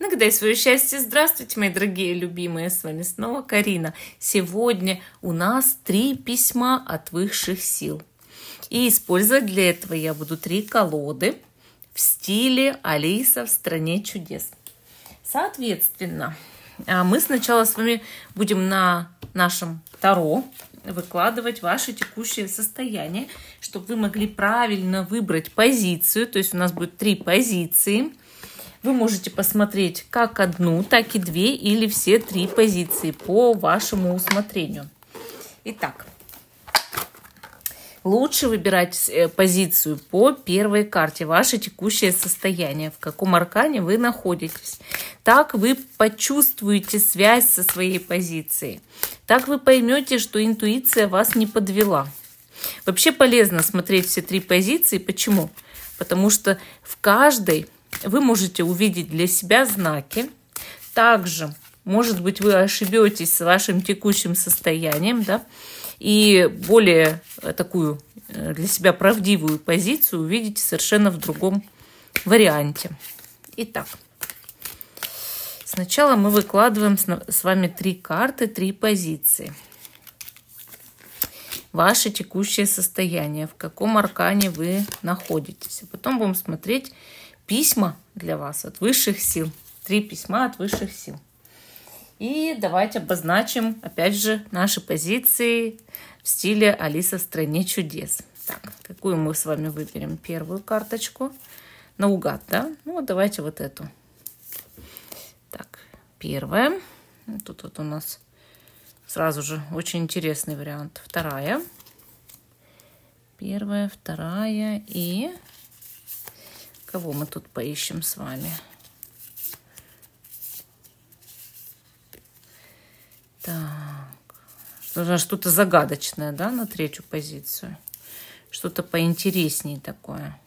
Нагадай свое счастье. Здравствуйте, мои дорогие любимые. С вами снова Карина. Сегодня у нас три письма от высших сил. И использовать для этого я буду три колоды в стиле Алиса в стране чудес. Соответственно, а, мы сначала с вами будем на нашем Таро выкладывать ваше текущее состояние, чтобы вы могли правильно выбрать позицию. То есть у нас будет три позиции – вы можете посмотреть как одну, так и две или все три позиции по вашему усмотрению. Итак, лучше выбирать э, позицию по первой карте, ваше текущее состояние, в каком аркане вы находитесь. Так вы почувствуете связь со своей позицией. Так вы поймете, что интуиция вас не подвела. Вообще полезно смотреть все три позиции. Почему? Потому что в каждой вы можете увидеть для себя знаки. Также, может быть, вы ошибетесь с вашим текущим состоянием, да, и более э, такую э, для себя правдивую позицию увидите совершенно в другом варианте. Итак, сначала мы выкладываем с вами три карты, три позиции. Ваше текущее состояние, в каком аркане вы находитесь. А потом будем смотреть письма для вас от высших сил. Три письма от высших сил. И давайте обозначим, опять же, наши позиции в стиле «Алиса в стране чудес». Так, какую мы с вами выберем? Первую карточку. Наугад, да? Ну, давайте вот эту. Так, первая. Тут вот у нас сразу же очень интересный вариант. Вторая. Первая, вторая и Кого мы тут поищем с вами? Так. Ну, что-то загадочное, да, на третью позицию. Что-то поинтереснее такое.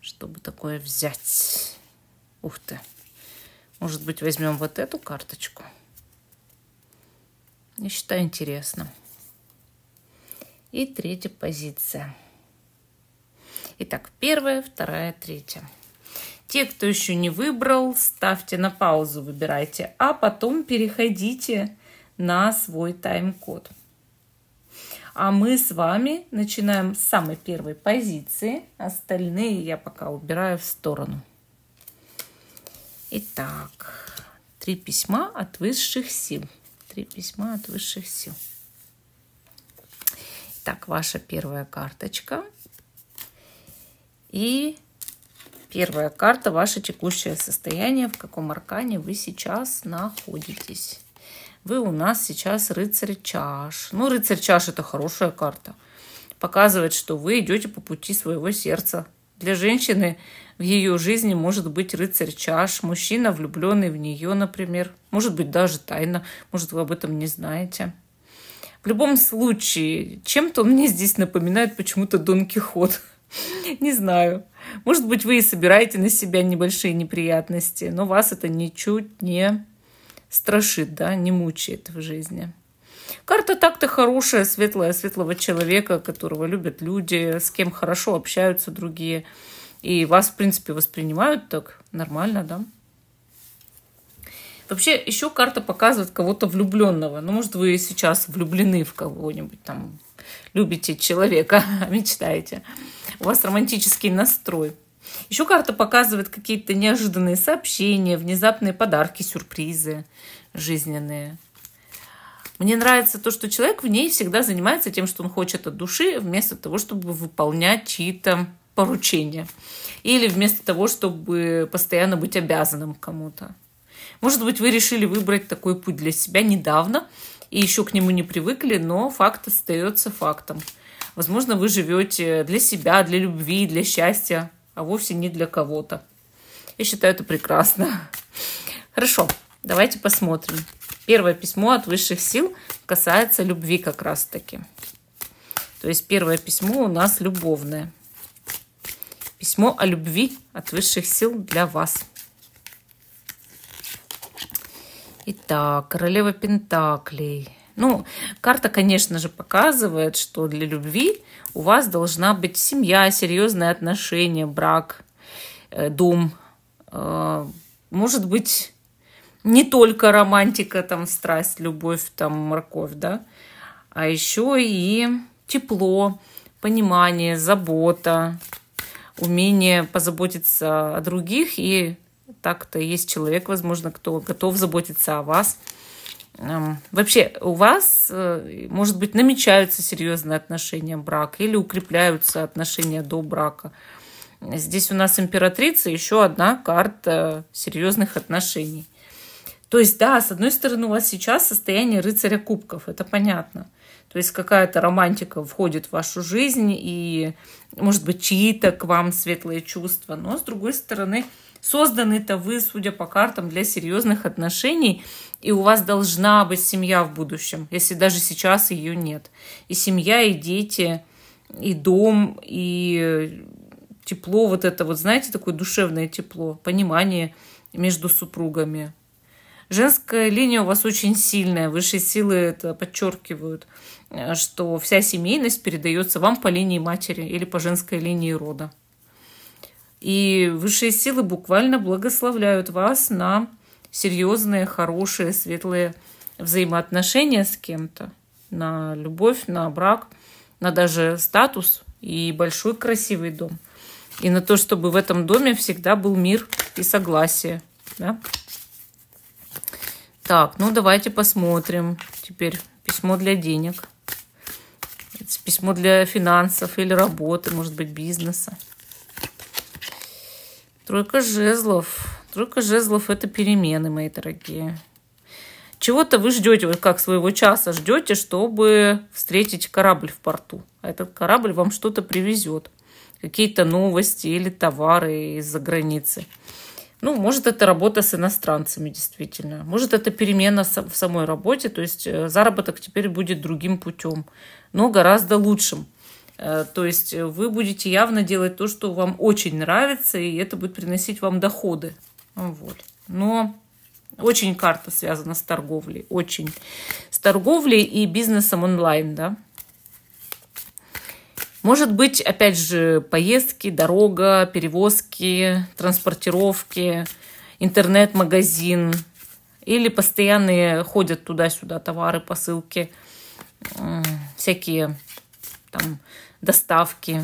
Чтобы такое взять. Ух ты. Может быть, возьмем вот эту карточку? Я считаю интересно. И третья позиция. Итак, первая, вторая, третья. Те, кто еще не выбрал, ставьте на паузу, выбирайте, а потом переходите на свой тайм-код. А мы с вами начинаем с самой первой позиции. Остальные я пока убираю в сторону. Итак, три письма от высших сил. Три письма от высших сил. Так, ваша первая карточка. И первая карта – ваше текущее состояние, в каком аркане вы сейчас находитесь. Вы у нас сейчас рыцарь чаш. Ну, рыцарь чаш – это хорошая карта. Показывает, что вы идете по пути своего сердца. Для женщины в ее жизни может быть рыцарь чаш, мужчина, влюбленный в нее, например. Может быть, даже тайно. Может, вы об этом не знаете. В любом случае, чем-то он мне здесь напоминает почему-то Дон Кихот. Не знаю. Может быть, вы и собираете на себя небольшие неприятности, но вас это ничуть не страшит, да, не мучает в жизни. Карта так-то хорошая, светлая, светлого человека, которого любят люди, с кем хорошо общаются другие. И вас, в принципе, воспринимают так нормально, да? Вообще, еще карта показывает кого-то влюбленного. Ну, может, вы сейчас влюблены в кого-нибудь, там, любите человека, мечтаете. мечтаете у вас романтический настрой. Еще карта показывает какие-то неожиданные сообщения, внезапные подарки, сюрпризы жизненные. Мне нравится то, что человек в ней всегда занимается тем, что он хочет от души, вместо того, чтобы выполнять чьи-то поручения. Или вместо того, чтобы постоянно быть обязанным кому-то. Может быть, вы решили выбрать такой путь для себя недавно и еще к нему не привыкли, но факт остается фактом – Возможно, вы живете для себя, для любви, для счастья, а вовсе не для кого-то. Я считаю это прекрасно. Хорошо, давайте посмотрим. Первое письмо от высших сил касается любви как раз-таки. То есть первое письмо у нас любовное. Письмо о любви от высших сил для вас. Итак, королева Пентаклей – ну, карта, конечно же, показывает, что для любви у вас должна быть семья, серьезные отношения, брак, э, дом. Э, может быть, не только романтика, там, страсть, любовь, там, морковь, да, а еще и тепло, понимание, забота, умение позаботиться о других. И так-то есть человек, возможно, кто готов заботиться о вас – Вообще у вас, э, может быть, намечаются серьезные отношения брака или укрепляются отношения до брака. Здесь у нас императрица еще одна карта серьезных отношений. То есть, да, с одной стороны, у вас сейчас состояние рыцаря кубков, это понятно. То есть какая-то романтика входит в вашу жизнь и, может быть, чьи-то к вам светлые чувства. Но, с другой стороны, созданы это вы, судя по картам, для серьезных отношений, и у вас должна быть семья в будущем, если даже сейчас ее нет. И семья, и дети, и дом, и тепло вот это вот, знаете, такое душевное тепло, понимание между супругами. Женская линия у вас очень сильная, высшие силы это подчеркивают, э, что вся семейность передается вам по линии матери или по женской линии рода. И высшие силы буквально благословляют вас на серьезные, хорошие, светлые взаимоотношения с кем-то, на любовь, на брак, на даже статус и большой красивый дом. И на то, чтобы в этом доме всегда был мир и согласие. Да? Так, ну давайте посмотрим. Теперь письмо для денег. Письмо для финансов или работы, может быть, бизнеса. Тройка жезлов. Тройка жезлов – это перемены, мои дорогие. Чего-то вы ждете, вот как своего часа ждете, чтобы встретить корабль в порту. А этот корабль вам что-то привезет. Какие-то новости или товары из-за границы. Ну, может, это работа с иностранцами, действительно. Может, это перемена в самой работе, то есть э, заработок теперь будет другим путем, но гораздо лучшим. Э, то есть э, вы будете явно делать то, что вам очень нравится, и это будет приносить вам доходы. Вот. Но очень карта связана с торговлей, очень. С торговлей и бизнесом онлайн, да. Может быть, опять же, поездки, дорога, перевозки, транспортировки, интернет-магазин. Или постоянные ходят туда-сюда товары, посылки, всякие там доставки.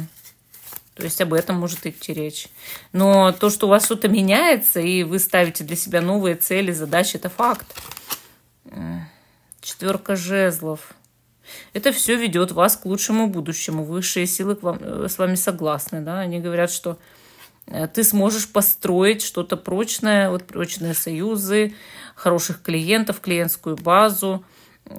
То есть об этом может идти речь. Но то, что у вас что-то меняется, и вы ставите для себя новые цели, задачи, это факт. Четверка жезлов. Это все ведет вас к лучшему будущему. Высшие силы к вам, э, с вами согласны. Да? Они говорят, что э, ты сможешь построить что-то прочное, вот прочные союзы, хороших клиентов, клиентскую базу –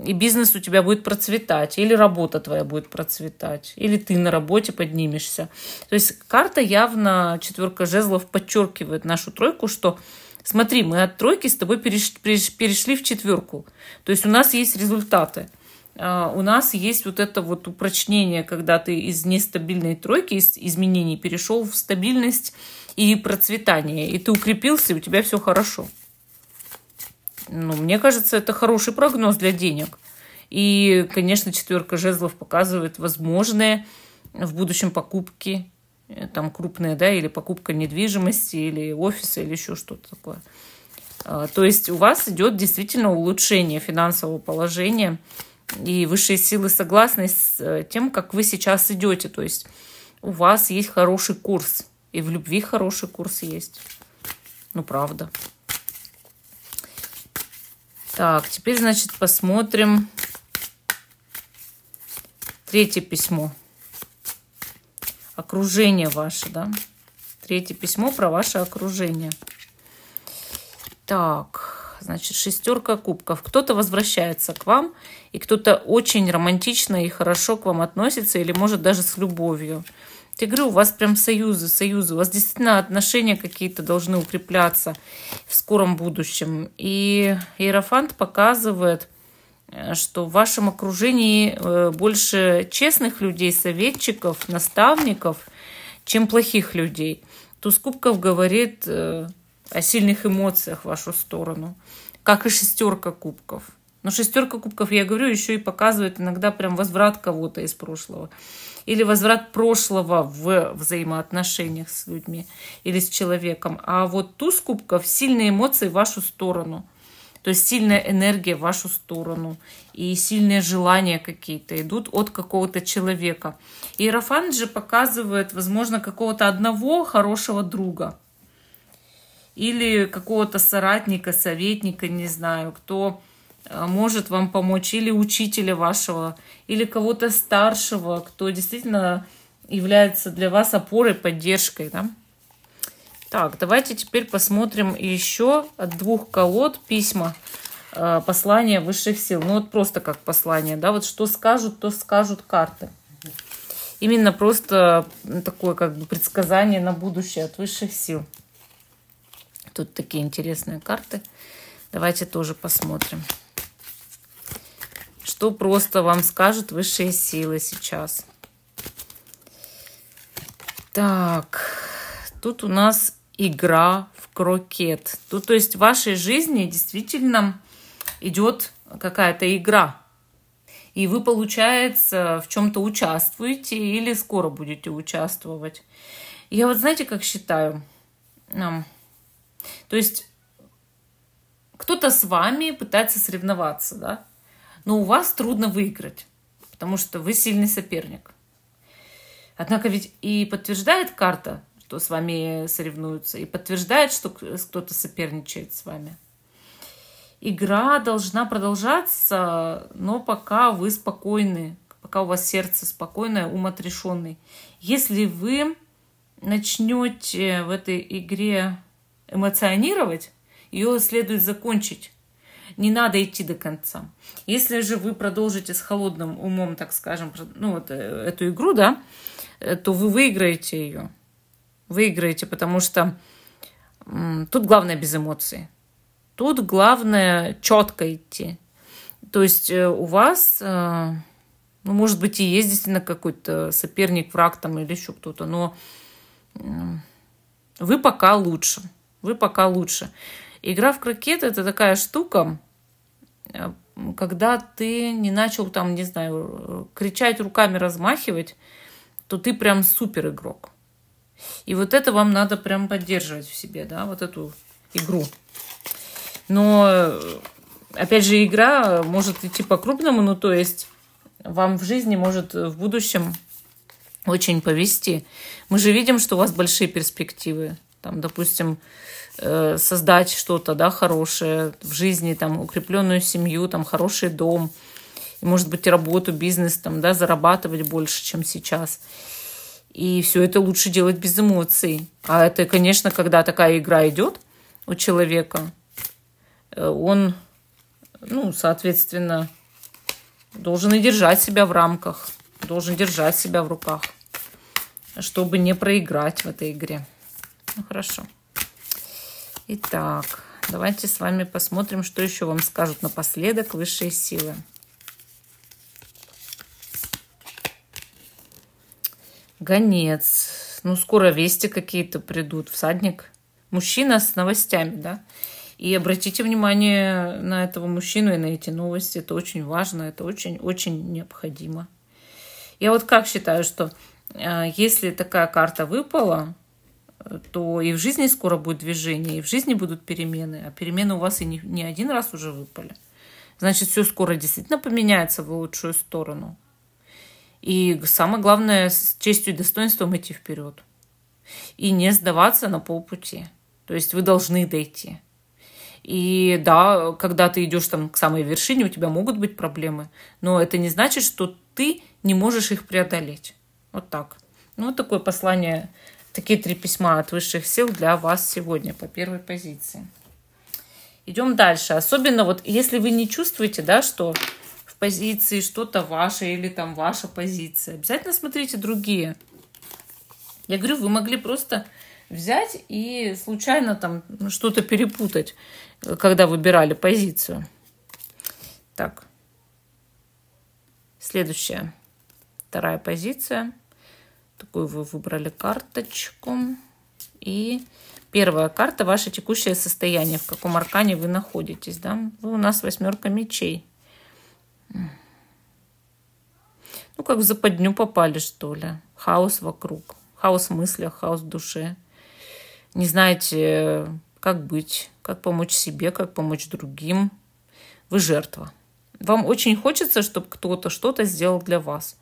и бизнес у тебя будет процветать, или работа твоя будет процветать, или ты на работе поднимешься. То есть карта явно, четверка жезлов, подчеркивает нашу тройку, что смотри, мы от тройки с тобой переш, переш, перешли в четверку. То есть у нас есть результаты. А, у нас есть вот это вот упрочнение, когда ты из нестабильной тройки, из изменений перешел в стабильность и процветание. И ты укрепился, и у тебя все хорошо. Ну, мне кажется, это хороший прогноз для денег. И, конечно, четверка жезлов показывает возможные в будущем покупки, э, там крупные, да, или покупка недвижимости, или офиса, или еще что-то такое. А, то есть у вас идет действительно улучшение финансового положения, и высшие силы согласны с э, тем, как вы сейчас идете. То есть у вас есть хороший курс, и в любви хороший курс есть. Ну, правда. Так, теперь, значит, посмотрим третье письмо. Окружение ваше, да? Третье письмо про ваше окружение. Так, значит, шестерка кубков. Кто-то возвращается к вам, и кто-то очень романтично и хорошо к вам относится, или может даже с любовью. Я говорю, у вас прям союзы, союзы. У вас действительно отношения какие-то должны укрепляться в скором будущем. И Иерофант показывает, э, что в вашем окружении э, больше честных людей, советчиков, наставников, чем плохих людей. Туз Кубков говорит э, о сильных эмоциях в вашу сторону, как и шестерка кубков. Но шестерка кубков, я говорю, еще и показывает иногда прям возврат кого-то из прошлого или возврат прошлого в взаимоотношениях с людьми или с человеком. А вот туз кубков – сильные эмоции в вашу сторону. То есть сильная энергия в вашу сторону и сильные желания какие-то идут от какого-то человека. Иерофант же показывает, возможно, какого-то одного хорошего друга или какого-то соратника, советника, не знаю, кто Э, может вам помочь, или учителя вашего, или кого-то старшего, кто действительно является для вас опорой, поддержкой. Да? Так, давайте теперь посмотрим еще от двух колод письма э, послания высших сил. Ну вот просто как послание, да, вот что скажут, то скажут карты. Именно просто такое как бы предсказание на будущее от высших сил. Тут такие интересные карты. Давайте тоже посмотрим что просто вам скажут высшие силы сейчас. Так, тут у нас игра в крокет. Тут, то есть в вашей жизни действительно идет какая-то игра. И вы, получается, в чем-то участвуете или скоро будете участвовать. Я вот знаете, как считаю? То есть кто-то с вами пытается соревноваться, да? но у вас трудно выиграть, потому что вы сильный соперник. Однако ведь и подтверждает карта, что с вами соревнуются, и подтверждает, что кто-то соперничает с вами. Игра должна продолжаться, но пока вы спокойны, пока у вас сердце спокойное, ум отрешенный. Если вы начнете в этой игре эмоционировать, ее следует закончить не надо идти до конца. Если же вы продолжите с холодным умом, так скажем, ну, вот, э, эту игру, да, э, то вы выиграете ее. Выиграете, потому что тут главное без эмоций. Тут главное четко идти. То есть э, у вас, ну, может быть, и есть действительно какой-то соперник, враг там или еще кто-то, но вы пока лучше. Вы пока лучше. Игра в крокет – это такая штука, Э, когда ты не начал там, не знаю, кричать руками, размахивать, то ты прям супер игрок. И вот это вам надо прям поддерживать в себе, да, вот эту игру. Но, э, опять же, игра может идти по-крупному, ну, то есть вам в жизни может в будущем очень повести. Мы же видим, что у вас большие перспективы. Там, допустим, Э, создать что-то, да, хорошее в жизни, там, укрепленную семью, там, хороший дом, и, может быть, работу, бизнес, там, да, зарабатывать больше, чем сейчас. И все это лучше делать без эмоций. А это, конечно, когда такая игра идет у человека, э, он, ну, соответственно, должен и держать себя в рамках, должен держать себя в руках, чтобы не проиграть в этой игре. Ну, хорошо. Итак, давайте с вами посмотрим, что еще вам скажут напоследок высшие силы. Гонец. Ну, скоро вести какие-то придут. Всадник. Мужчина с новостями, да? И обратите внимание на этого мужчину и на эти новости. Это очень важно, это очень-очень необходимо. Я вот как считаю, что а, если такая карта выпала, то и в жизни скоро будет движение, и в жизни будут перемены, а перемены у вас и не, не один раз уже выпали. Значит, все скоро действительно поменяется в лучшую сторону. И самое главное, с честью и достоинством идти вперед. И не сдаваться на полпути. То есть вы должны дойти. И да, когда ты идешь там к самой вершине, у тебя могут быть проблемы, но это не значит, что ты не можешь их преодолеть. Вот так. Ну, вот такое послание Такие три письма от высших сил для вас сегодня по первой позиции. Идем дальше. Особенно вот если вы не чувствуете, да, что в позиции что-то ваше или там ваша позиция, обязательно смотрите другие. Я говорю, вы могли просто взять и случайно там что-то перепутать, когда выбирали позицию. Так. Следующая. Вторая позиция – Такую вы выбрали карточку. И первая карта – ваше текущее состояние, в каком аркане вы находитесь. Да? Вы у нас восьмерка мечей. Ну, как в западню попали, что ли. Хаос вокруг. Хаос в мыслях, хаос в душе. Не знаете, как быть, как помочь себе, как помочь другим. Вы жертва. Вам очень хочется, чтобы кто-то что-то сделал для вас.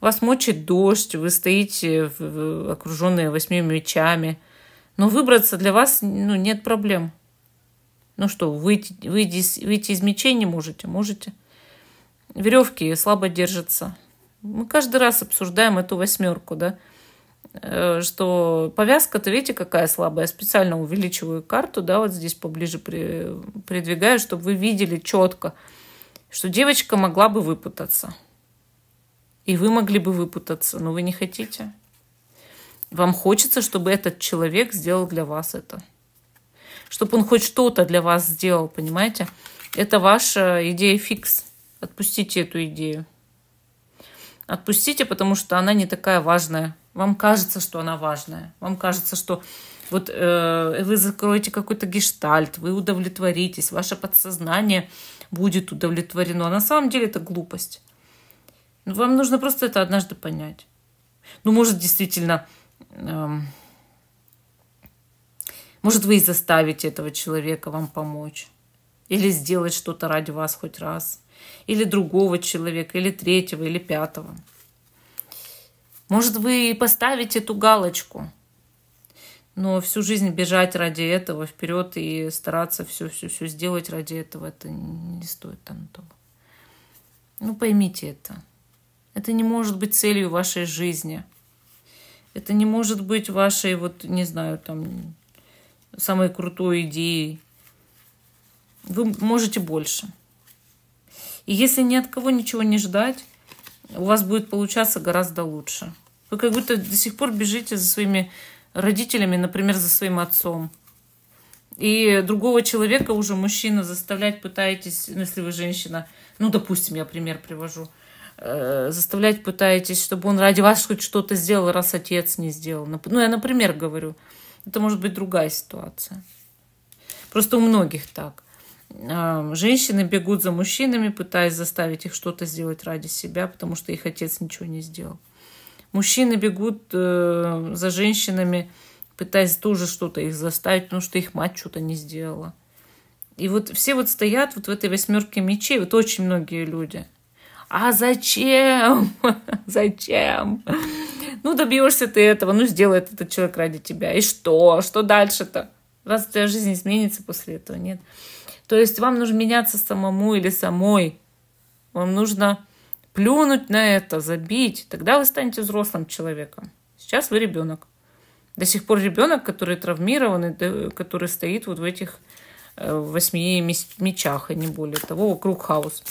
Вас мочит дождь, вы стоите окруженные восьми мечами. Но выбраться для вас ну, нет проблем. Ну что, выйти, выйти, выйти из мечей не можете? Можете. Веревки слабо держатся. Мы каждый раз обсуждаем эту восьмерку, да? Э, что повязка-то, видите, какая слабая. Я специально увеличиваю карту, да, вот здесь поближе при, придвигаю, чтобы вы видели четко, что девочка могла бы выпутаться. И вы могли бы выпутаться, но вы не хотите. Вам хочется, чтобы этот человек сделал для вас это. Чтобы он хоть что-то для вас сделал, понимаете? Это ваша идея фикс. Отпустите эту идею. Отпустите, потому что она не такая важная. Вам кажется, что она важная. Вам кажется, что вот э, вы закроете какой-то гештальт, вы удовлетворитесь, ваше подсознание будет удовлетворено. А на самом деле это глупость. Ну, вам нужно просто это однажды понять. Ну, может, действительно, эм, может, вы и заставите этого человека вам помочь. Или сделать что-то ради вас хоть раз. Или другого человека, или третьего, или пятого. Может, вы и поставите эту галочку. Но всю жизнь бежать ради этого вперед и стараться все-все-все сделать ради этого, это не стоит там того. Ну, поймите это. Это не может быть целью вашей жизни. Это не может быть вашей, вот, не знаю, там, самой крутой идеей. Вы можете больше. И если ни от кого ничего не ждать, у вас будет получаться гораздо лучше. Вы как будто до сих пор бежите за своими родителями, например, за своим отцом. И другого человека уже мужчина заставлять пытаетесь, ну, если вы женщина, ну, допустим, я пример привожу – Э, заставлять пытаетесь, чтобы он ради вас хоть что-то сделал, раз отец не сделал. Ну, я, например, говорю, это может быть другая ситуация. Просто у многих так. А, женщины бегут за мужчинами, пытаясь заставить их что-то сделать ради себя, потому что их отец ничего не сделал. Мужчины бегут э, за женщинами, пытаясь тоже что-то их заставить, потому что их мать что-то не сделала. И вот все вот стоят вот в этой восьмерке мечей, вот очень многие люди – а зачем? зачем? Ну, добьешься ты этого, ну, сделает этот человек ради тебя. И что? Что дальше-то? Раз твоя жизнь изменится после этого, нет. То есть вам нужно меняться самому или самой. Вам нужно плюнуть на это, забить. Тогда вы станете взрослым человеком. Сейчас вы ребенок. До сих пор ребенок, который травмирован, который стоит вот в этих э, восьми мечах, и не более того, вокруг хаос.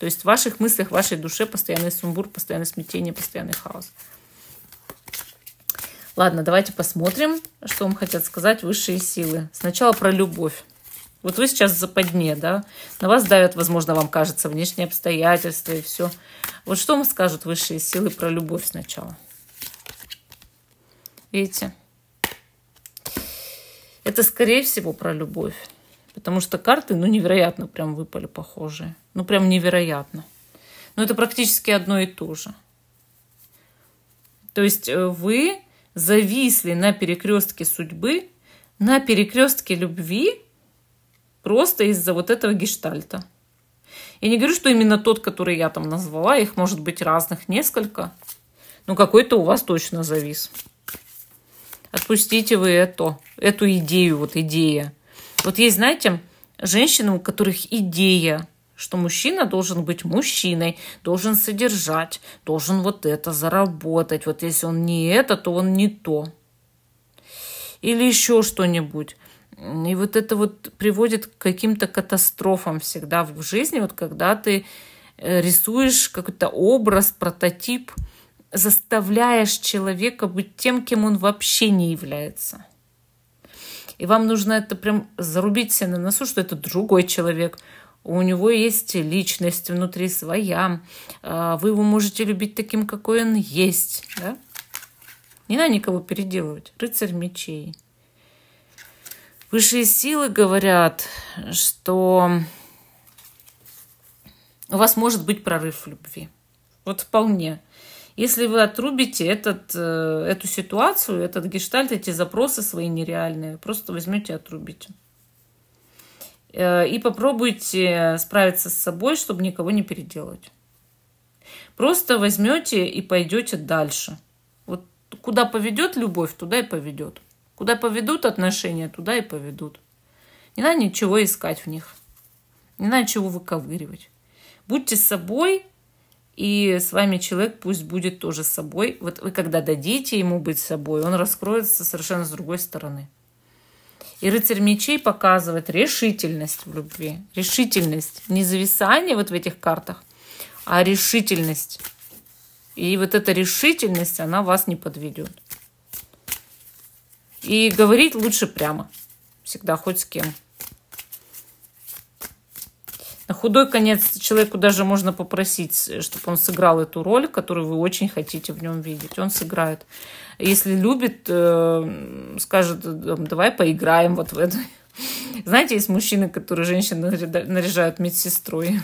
То есть в ваших мыслях, в вашей душе постоянный сумбур, постоянное смятение, постоянный хаос. Ладно, давайте посмотрим, что вам хотят сказать высшие силы. Сначала про любовь. Вот вы сейчас в западне, да? На вас давят, возможно, вам кажется, внешние обстоятельства и все. Вот что вам скажут высшие силы про любовь сначала? Видите? Это, скорее всего, про любовь. Потому что карты, ну, невероятно прям выпали похожие. Ну, прям невероятно. Но ну, это практически одно и то же. То есть э, вы зависли на перекрестке судьбы, на перекрестке любви просто из-за вот этого гештальта. Я не говорю, что именно тот, который я там назвала, их может быть разных несколько, но какой-то у вас точно завис. Отпустите вы это, эту идею, вот идея – вот есть, знаете, женщины, у которых идея, что мужчина должен быть мужчиной, должен содержать, должен вот это заработать. Вот если он не это, то он не то. Или еще что-нибудь. И вот это вот приводит к каким-то катастрофам всегда в жизни, вот когда ты э, рисуешь какой-то образ, прототип, заставляешь человека быть тем, кем он вообще не является – и вам нужно это прям зарубить себе на носу, что это другой человек. У него есть личность внутри своя. А, вы его можете любить таким, какой он есть. Да? Не надо никого переделывать. Рыцарь мечей. Высшие силы говорят, что у вас может быть прорыв в любви. Вот вполне. Если вы отрубите этот, э, эту ситуацию, этот гештальт, эти запросы свои нереальные, просто возьмете и отрубите. Э, и попробуйте справиться с собой, чтобы никого не переделать. Просто возьмете и пойдете дальше. Вот куда поведет любовь, туда и поведет. Куда поведут отношения, туда и поведут. Не надо ничего искать в них. Не надо ничего выковыривать. Будьте собой и с вами человек пусть будет тоже собой. Вот вы когда дадите ему быть собой, он раскроется совершенно с другой стороны. И рыцарь мечей показывает решительность в любви. Решительность. Не зависание вот в этих картах, а решительность. И вот эта решительность, она вас не подведет. И говорить лучше прямо. Всегда хоть с кем худой конец человеку даже можно попросить, чтобы он сыграл эту роль, которую вы очень хотите в нем видеть. Он сыграет. Если любит, э, скажет, давай поиграем вот в это. Знаете, есть мужчины, которые женщин наряжают медсестрой.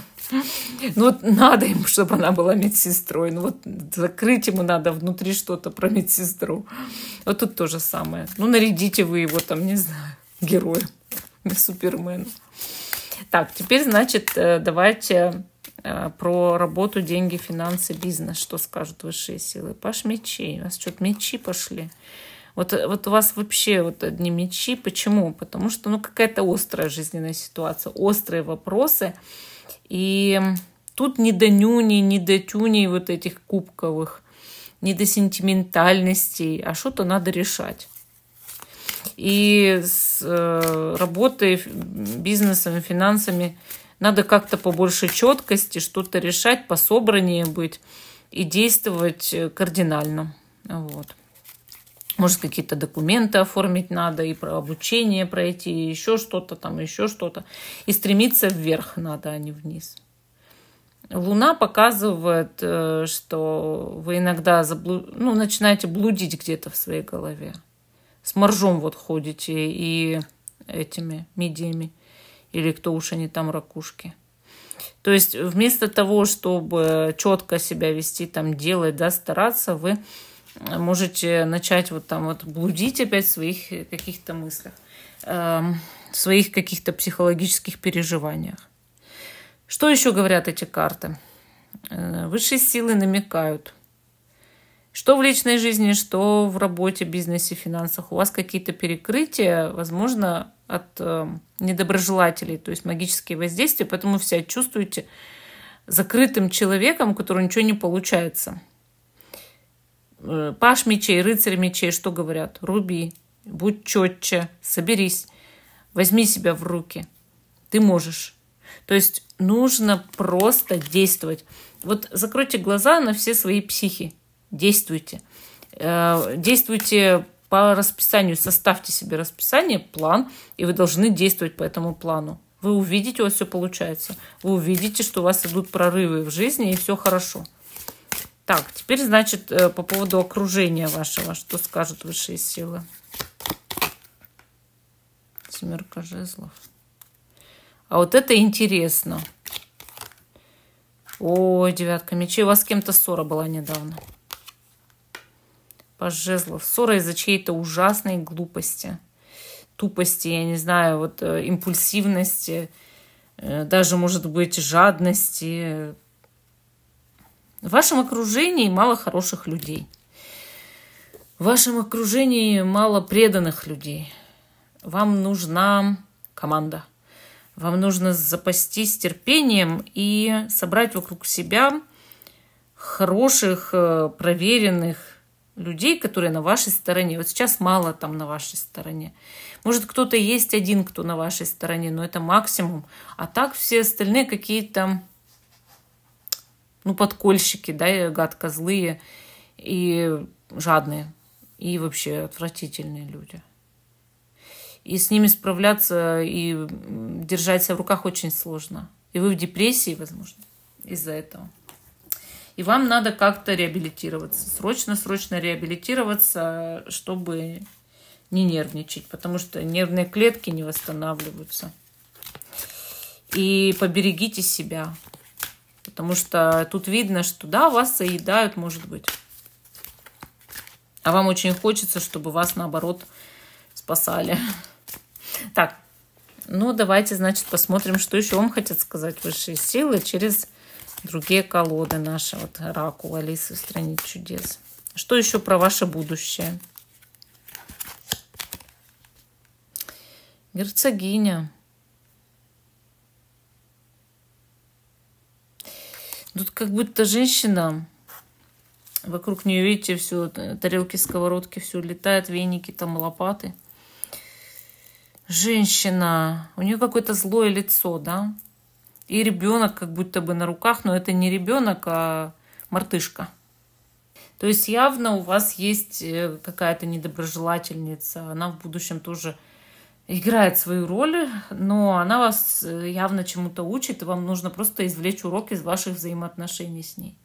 Ну вот надо ему, чтобы она была медсестрой. Ну вот закрыть ему надо внутри что-то про медсестру. Вот тут то же самое. Ну нарядите вы его там, не знаю, героем, суперменом. Так, теперь, значит, э, давайте э, про работу, деньги, финансы, бизнес. Что скажут высшие силы? Паш, мечи. У вас что-то мечи пошли. Вот, э, вот у вас вообще вот одни мечи. Почему? Потому что ну, какая-то острая жизненная ситуация, острые вопросы. И тут ни до нюни, ни до тюней вот этих кубковых, ни до сентиментальностей, а что-то надо решать. И с э, работой, бизнесом, финансами надо как-то побольше четкости, что-то решать, пособраннее быть и действовать э, кардинально. Вот. Может, какие-то документы оформить надо, и про обучение пройти, и еще что-то там, еще что-то. И стремиться вверх надо, а не вниз. Луна показывает, э, что вы иногда заблуд... ну, начинаете блудить где-то в своей голове с моржом вот ходите и этими медиями, или кто уж они там ракушки. То есть вместо того, чтобы четко себя вести, там делать, да, стараться, вы можете начать вот там вот блудить опять в своих каких-то мыслях, эм, в своих каких-то психологических переживаниях. Что еще говорят эти карты? Э, высшие силы намекают, что в личной жизни, что в работе, бизнесе, финансах. У вас какие-то перекрытия, возможно, от э, недоброжелателей, то есть магические воздействия, поэтому вы себя чувствуете закрытым человеком, у которого ничего не получается. Э, паш мечей, рыцарь мечей, что говорят? Руби, будь четче, соберись, возьми себя в руки. Ты можешь. То есть нужно просто действовать. Вот закройте глаза на все свои психи действуйте. Э, действуйте по расписанию, составьте себе расписание, план, и вы должны действовать по этому плану. Вы увидите, у вас все получается. Вы увидите, что у вас идут прорывы в жизни, и все хорошо. Так, теперь, значит, э, по поводу окружения вашего, что скажут высшие силы. Семерка жезлов. А вот это интересно. О, девятка мечей. У вас с кем-то ссора была недавно. Пожезлов. Ссора из-за чьей-то ужасной глупости, тупости, я не знаю, вот э, импульсивности, э, даже, может быть, жадности. В вашем окружении мало хороших людей. В вашем окружении мало преданных людей. Вам нужна команда. Вам нужно запастись терпением и собрать вокруг себя хороших, э, проверенных, людей, которые на вашей стороне. Вот сейчас мало там на вашей стороне. Может, кто-то есть один, кто на вашей стороне, но это максимум. А так все остальные какие-то, ну, подкольщики, да, гадко злые и жадные, и вообще отвратительные люди. И с ними справляться и держать себя в руках очень сложно. И вы в депрессии, возможно, из-за этого и вам надо как-то реабилитироваться. Срочно-срочно реабилитироваться, чтобы не нервничать, потому что нервные клетки не восстанавливаются. И поберегите себя, потому что тут видно, что да, вас заедают, может быть. А вам очень хочется, чтобы вас, наоборот, спасали. Так, ну давайте, значит, посмотрим, что еще вам хотят сказать высшие силы через Другие колоды наши. Вот раку Алисы в стране чудес. Что еще про ваше будущее? Герцогиня. Тут как будто женщина, вокруг нее, видите, все, тарелки, сковородки, все летает, веники, там лопаты. Женщина, у нее какое-то злое лицо, да? И ребенок как будто бы на руках, но это не ребенок, а мартышка. То есть явно у вас есть э, какая-то недоброжелательница, она в будущем тоже играет свою роль, но она вас э, явно чему-то учит, и вам нужно просто извлечь урок из ваших взаимоотношений с ней.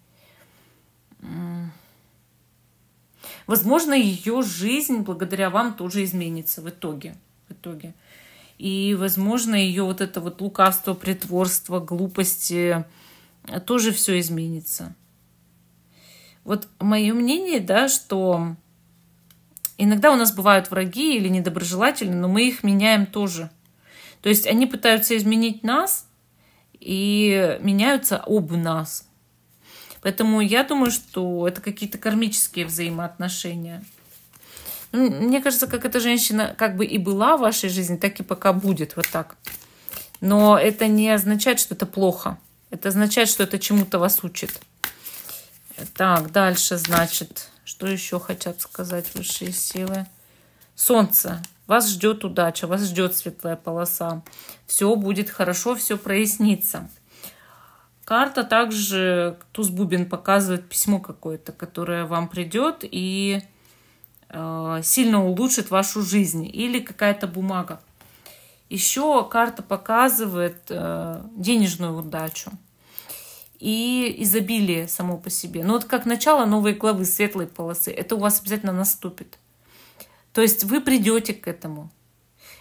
Возможно, ее жизнь благодаря вам тоже изменится в итоге. В итоге. И, возможно, ее вот это вот лукавство, притворство, глупости э, тоже все изменится. Вот мое мнение, да, что иногда у нас бывают враги или недоброжелатели, но мы их меняем тоже. То есть они пытаются изменить нас и меняются об нас. Поэтому я думаю, что это какие-то кармические взаимоотношения – ну, мне кажется, как эта женщина как бы и была в вашей жизни, так и пока будет вот так. Но это не означает, что это плохо. Это означает, что это чему-то вас учит. Так, дальше, значит, что еще хотят сказать высшие силы? Солнце. Вас ждет удача, вас ждет светлая полоса. Все будет хорошо, все прояснится. Карта также, туз бубен показывает письмо какое-то, которое вам придет, и Э, сильно улучшит вашу жизнь. Или какая-то бумага. Еще карта показывает э, денежную удачу и изобилие само по себе. Но ну, вот как начало новой главы светлой полосы, это у вас обязательно наступит. То есть вы придете к этому.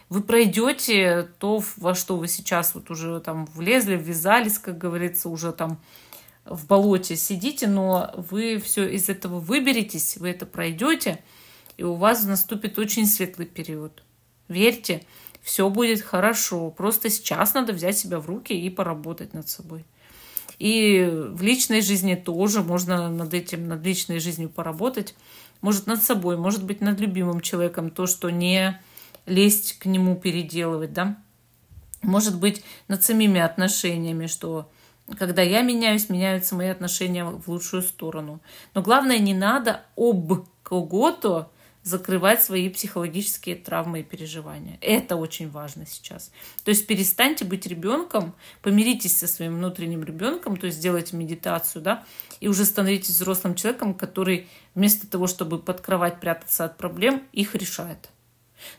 Вы пройдете то, во что вы сейчас вот уже там влезли, ввязались, как говорится, уже там в болоте сидите, но вы все из этого выберетесь, вы это пройдете – и у вас наступит очень светлый период. Верьте, все будет хорошо. Просто сейчас надо взять себя в руки и поработать над собой. И в личной жизни тоже можно над этим, над личной жизнью поработать. Может, над собой, может быть, над любимым человеком. То, что не лезть к нему переделывать, да. Может быть, над самими отношениями, что когда я меняюсь, меняются мои отношения в лучшую сторону. Но главное, не надо об кого-то закрывать свои психологические травмы и переживания. Это очень важно сейчас. То есть перестаньте быть ребенком, помиритесь со своим внутренним ребенком, то есть сделайте медитацию, да, и уже становитесь взрослым человеком, который вместо того, чтобы под кровать прятаться от проблем, их решает.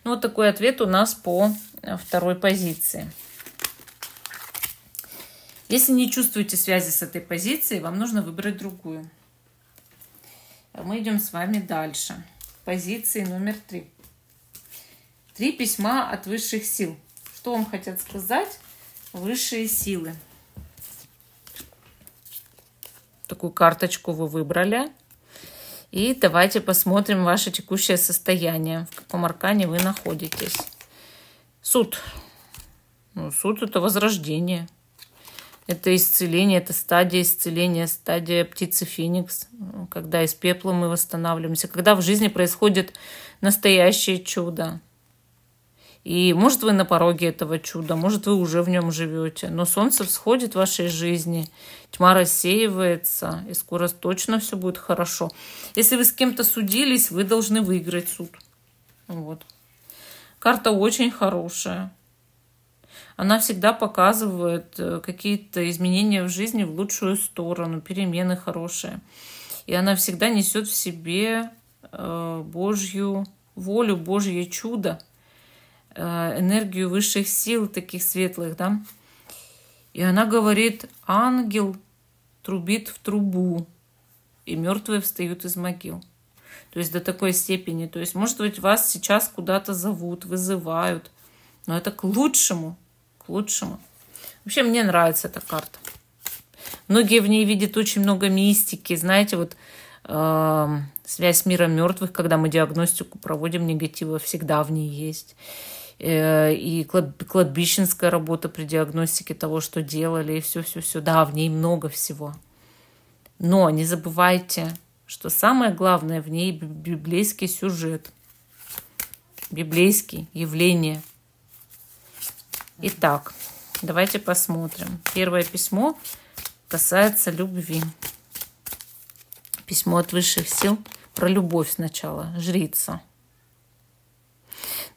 Ну, вот такой ответ у нас по э, второй позиции. Если не чувствуете связи с этой позицией, вам нужно выбрать другую. Мы идем с вами дальше позиции номер три. Три письма от высших сил. Что вам хотят сказать высшие силы? Такую карточку вы выбрали. И давайте посмотрим ваше текущее состояние, в каком аркане вы находитесь. Суд. Ну, суд – это возрождение. Это исцеление, это стадия исцеления, стадия птицы Феникс, когда из пепла мы восстанавливаемся, когда в жизни происходит настоящее чудо. И может вы на пороге этого чуда, может вы уже в нем живете, но солнце всходит в вашей жизни, тьма рассеивается, и скоро точно все будет хорошо. Если вы с кем-то судились, вы должны выиграть суд. Вот. Карта очень хорошая она всегда показывает э, какие-то изменения в жизни в лучшую сторону, перемены хорошие. И она всегда несет в себе э, Божью волю, Божье чудо, э, энергию высших сил, таких светлых, да. И она говорит, ангел трубит в трубу, и мертвые встают из могил. То есть до такой степени. То есть, может быть, вас сейчас куда-то зовут, вызывают, но это к лучшему к лучшему. Вообще, мне нравится эта карта. Многие в ней видят очень много мистики. Знаете, вот э, связь с миром мертвых, когда мы диагностику проводим, негатива всегда в ней есть. Э, и кладбищенская работа при диагностике того, что делали, и все-все-все. Да, в ней много всего. Но не забывайте, что самое главное в ней библейский сюжет, библейские явления – Итак, давайте посмотрим. Первое письмо касается любви. Письмо от высших сил про любовь сначала. Жрица.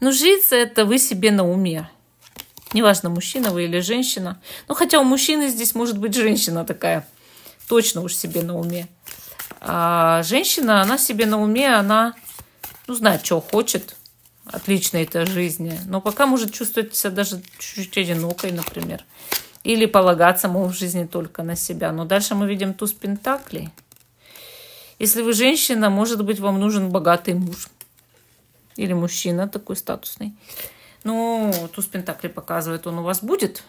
Ну, жрица – это вы себе на уме. Неважно, мужчина вы или женщина. Ну, хотя у мужчины здесь может быть женщина такая. Точно уж себе на уме. А женщина, она себе на уме, она ну, знает, что хочет отлично это жизни, но пока может чувствовать себя даже чуть-чуть одинокой, например. Или полагаться, мол, в жизни только на себя. Но дальше мы видим туз пентаклей. Если вы женщина, может быть, вам нужен богатый муж. Или мужчина такой статусный. Ну, туз пентаклей показывает, он у вас будет.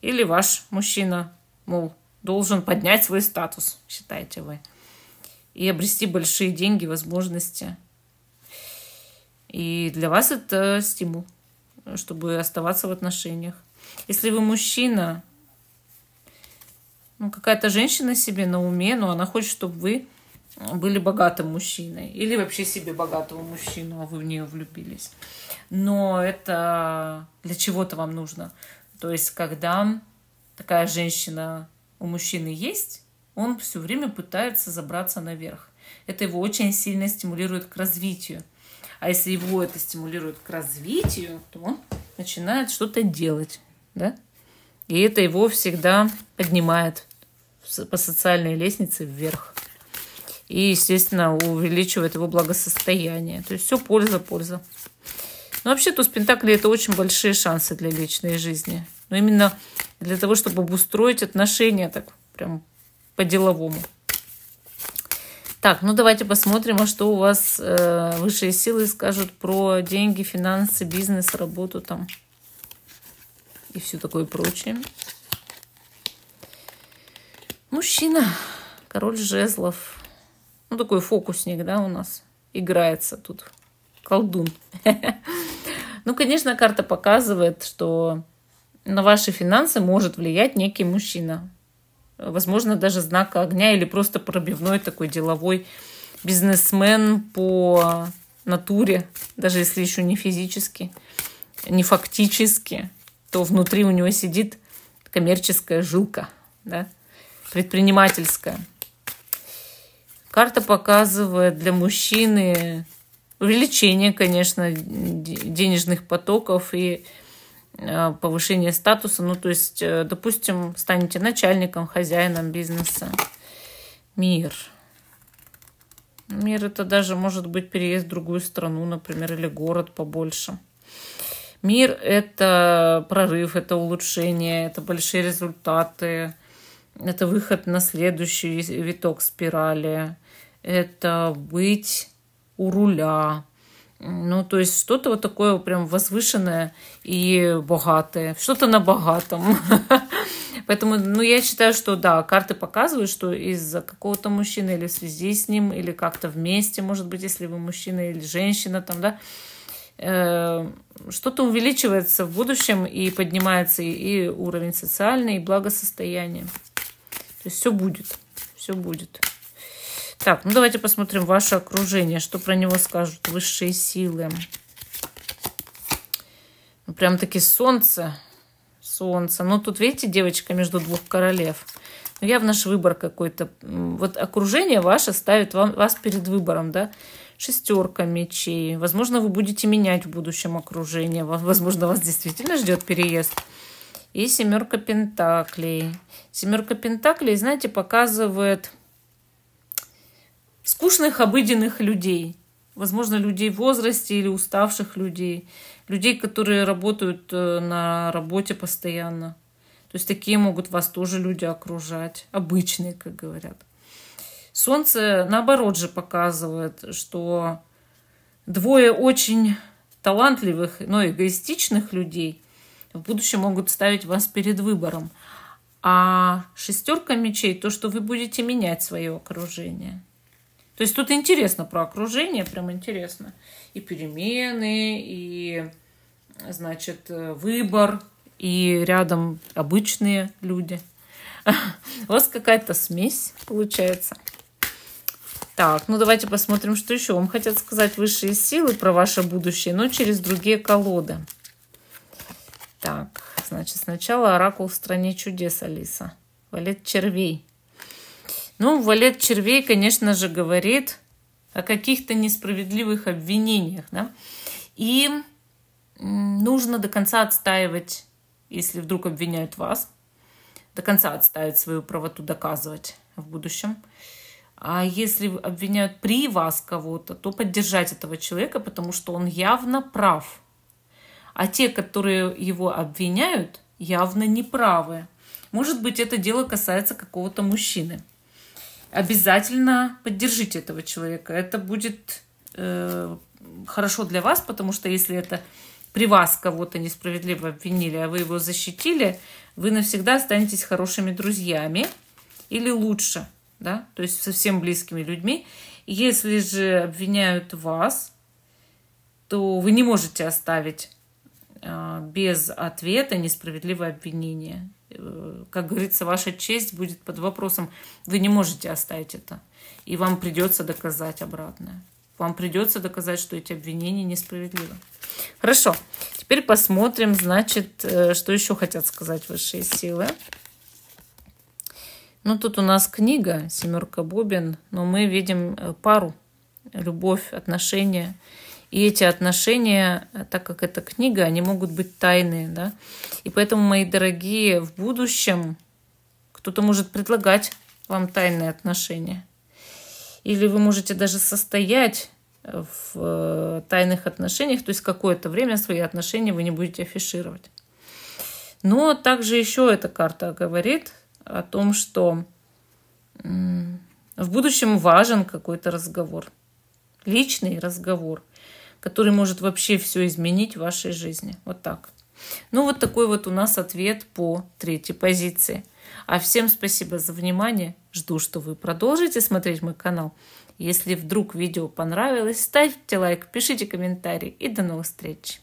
Или ваш мужчина, мол, должен поднять свой статус, считаете вы. И обрести большие деньги, возможности. И для вас это стимул, чтобы оставаться в отношениях. Если вы мужчина, ну, какая-то женщина себе на уме, но она хочет, чтобы вы были богатым мужчиной. Или вообще себе богатого мужчину, а вы в нее влюбились. Но это для чего-то вам нужно. То есть, когда такая женщина у мужчины есть, он все время пытается забраться наверх. Это его очень сильно стимулирует к развитию – а если его это стимулирует к развитию, то он начинает что-то делать, да? И это его всегда поднимает по социальной лестнице вверх. И, естественно, увеличивает его благосостояние. То есть все польза, польза. Но вообще туз Пентакли это очень большие шансы для личной жизни. Но именно для того, чтобы обустроить отношения так прям по-деловому. Так, ну давайте посмотрим, а что у вас э, высшие силы скажут про деньги, финансы, бизнес, работу там и все такое прочее. Мужчина, король жезлов. Ну, такой фокусник, да, у нас играется тут. Колдун. Ну, конечно, карта показывает, что на ваши финансы может влиять некий мужчина возможно, даже знака огня или просто пробивной такой деловой бизнесмен по натуре, даже если еще не физически, не фактически, то внутри у него сидит коммерческая жилка, да, предпринимательская. Карта показывает для мужчины увеличение, конечно, денежных потоков и Э, повышение статуса. Ну, то есть, э, допустим, станете начальником, хозяином бизнеса. Мир. Мир это даже может быть переезд в другую страну, например, или город побольше. Мир это прорыв, это улучшение, это большие результаты, это выход на следующий виток спирали, это быть у руля, ну, то есть что-то вот такое прям возвышенное и богатое, что-то на богатом. Поэтому, ну, я считаю, что да, карты показывают, что из-за какого-то мужчины или в связи с ним, или как-то вместе, может быть, если вы мужчина или женщина, там, да, э, что-то увеличивается в будущем и поднимается и уровень социальный, и благосостояние. То есть все будет, все будет. Так, ну давайте посмотрим ваше окружение, что про него скажут высшие силы. Ну, прям таки солнце, солнце. Ну тут, видите, девочка между двух королев. Ну, явно наш выбор какой-то. Вот окружение ваше ставит вам, вас перед выбором, да? Шестерка мечей. Возможно, вы будете менять в будущем окружение. Возможно, вас действительно ждет переезд. И семерка пентаклей. Семерка пентаклей, знаете, показывает скучных обыденных людей, возможно, людей в возрасте или уставших людей, людей, которые работают э, на работе постоянно. То есть такие могут вас тоже люди окружать, обычные, как говорят. Солнце, наоборот же, показывает, что двое очень талантливых, но эгоистичных людей в будущем могут ставить вас перед выбором. А шестерка мечей – то, что вы будете менять свое окружение. То есть тут интересно про окружение, прям интересно. И перемены, и, значит, э, выбор, и рядом обычные люди. У вас какая-то смесь получается. Так, ну давайте посмотрим, что еще вам хотят сказать высшие силы про ваше будущее, но через другие колоды. Так, значит, сначала оракул в стране чудес, Алиса. Валет червей. Ну, Валет Червей, конечно же, говорит о каких-то несправедливых обвинениях. Да? И нужно до конца отстаивать, если вдруг обвиняют вас, до конца отстаивать свою правоту, доказывать в будущем. А если обвиняют при вас кого-то, то поддержать этого человека, потому что он явно прав. А те, которые его обвиняют, явно неправы. Может быть, это дело касается какого-то мужчины обязательно поддержите этого человека. Это будет э, хорошо для вас, потому что если это при вас кого-то несправедливо обвинили, а вы его защитили, вы навсегда останетесь хорошими друзьями или лучше, да, то есть совсем близкими людьми. Если же обвиняют вас, то вы не можете оставить Э, без ответа несправедливое обвинение. Э, как говорится, ваша честь будет под вопросом. Вы не можете оставить это. И вам придется доказать обратное. Вам придется доказать, что эти обвинения несправедливы. Хорошо. Теперь посмотрим, значит, э, что еще хотят сказать высшие силы. Ну, тут у нас книга «Семерка бубен», но мы видим пару, любовь, отношения – и эти отношения, э, так как это книга, они могут быть тайные, да. И поэтому, мои дорогие, в будущем кто-то может предлагать вам тайные отношения. Или вы можете даже состоять в э, тайных отношениях, то есть какое-то время свои отношения вы не будете афишировать. Но также еще эта карта говорит о том, что в будущем важен какой-то разговор, личный разговор – который может вообще все изменить в вашей жизни. Вот так. Ну, вот такой вот у нас ответ по третьей позиции. А всем спасибо за внимание. Жду, что вы продолжите смотреть мой канал. Если вдруг видео понравилось, ставьте лайк, пишите комментарии и до новых встреч.